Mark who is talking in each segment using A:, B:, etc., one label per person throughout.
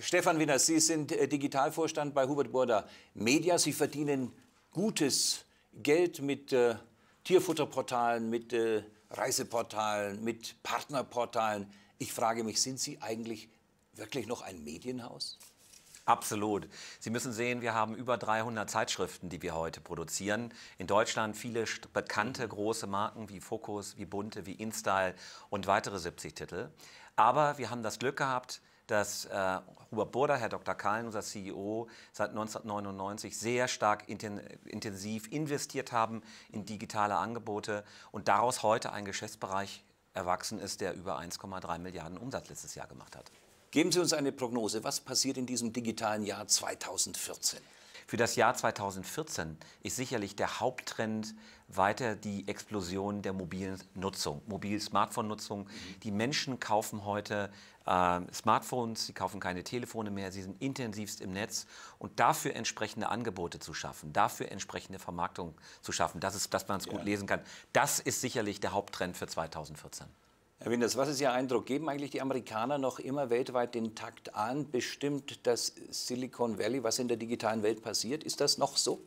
A: Stefan Winners, Sie sind äh, Digitalvorstand bei Hubert Burda Media. Sie verdienen gutes Geld mit äh, Tierfutterportalen, mit äh, Reiseportalen, mit Partnerportalen. Ich frage mich, sind Sie eigentlich wirklich noch ein Medienhaus?
B: Absolut. Sie müssen sehen, wir haben über 300 Zeitschriften, die wir heute produzieren. In Deutschland viele bekannte große Marken wie Focus, wie Bunte, wie InStyle und weitere 70 Titel. Aber wir haben das Glück gehabt, dass äh, Hubert Burda, Herr Dr. Kahlen, unser CEO, seit 1999 sehr stark inten intensiv investiert haben in digitale Angebote und daraus heute ein Geschäftsbereich erwachsen ist, der über 1,3 Milliarden Umsatz letztes Jahr gemacht hat.
A: Geben Sie uns eine Prognose, was passiert in diesem digitalen Jahr 2014?
B: Für das Jahr 2014 ist sicherlich der Haupttrend weiter die Explosion der mobilen Nutzung, mobile Smartphone-Nutzung. Mhm. Die Menschen kaufen heute äh, Smartphones, sie kaufen keine Telefone mehr, sie sind intensivst im Netz und dafür entsprechende Angebote zu schaffen, dafür entsprechende Vermarktung zu schaffen, das ist, dass man es ja. gut lesen kann, das ist sicherlich der Haupttrend für 2014.
A: Herr Winders, was ist Ihr Eindruck? Geben eigentlich die Amerikaner noch immer weltweit den Takt an? Bestimmt das Silicon Valley, was in der digitalen Welt passiert? Ist das noch so?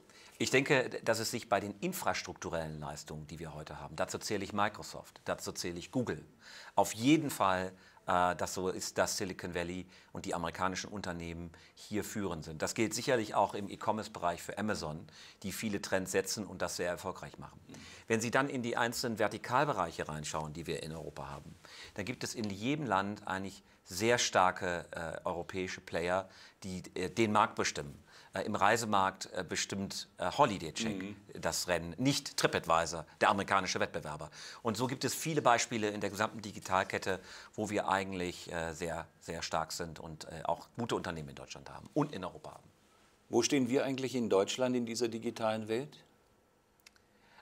A: Ich
B: denke, dass es sich bei den infrastrukturellen Leistungen, die wir heute haben, dazu zähle ich Microsoft, dazu zähle ich Google, auf jeden Fall äh, dass so ist, dass Silicon Valley und die amerikanischen Unternehmen hier führend sind. Das gilt sicherlich auch im E-Commerce-Bereich für Amazon, die viele Trends setzen und das sehr erfolgreich machen. Wenn Sie dann in die einzelnen Vertikalbereiche reinschauen, die wir in Europa haben, dann gibt es in jedem Land eigentlich sehr starke äh, europäische Player, die äh, den Markt bestimmen. Äh, im Reisemarkt äh, bestimmt äh, Holiday Check mhm. das Rennen, nicht TripAdvisor, der amerikanische Wettbewerber. Und so gibt es viele Beispiele in der gesamten Digitalkette, wo wir eigentlich sehr, sehr stark sind und auch gute Unternehmen in Deutschland haben und in Europa haben.
A: Wo stehen wir eigentlich in Deutschland in dieser digitalen
B: Welt?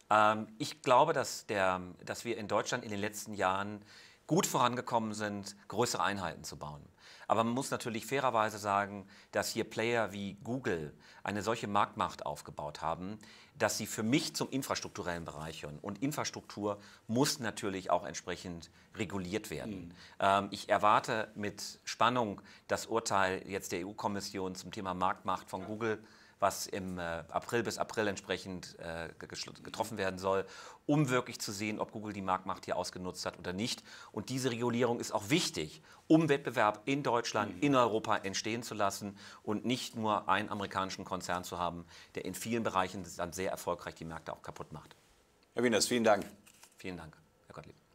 B: Ähm, ich glaube, dass, der, dass wir in Deutschland in den letzten Jahren gut vorangekommen sind, größere Einheiten zu bauen. Aber man muss natürlich fairerweise sagen, dass hier Player wie Google eine solche Marktmacht aufgebaut haben, dass sie für mich zum infrastrukturellen Bereich hören. Und Infrastruktur muss natürlich auch entsprechend reguliert werden. Mhm. Ähm, ich erwarte mit Spannung das Urteil jetzt der EU-Kommission zum Thema Marktmacht von ja. Google was im äh, April bis April entsprechend äh, getroffen werden soll, um wirklich zu sehen, ob Google die Marktmacht hier ausgenutzt hat oder nicht. Und diese Regulierung ist auch wichtig, um Wettbewerb in Deutschland, mhm. in Europa entstehen zu lassen und nicht nur einen amerikanischen Konzern zu haben, der in vielen Bereichen dann sehr erfolgreich die Märkte auch kaputt macht. Herr Wieners, vielen Dank. Vielen Dank, Herr Gottlieb.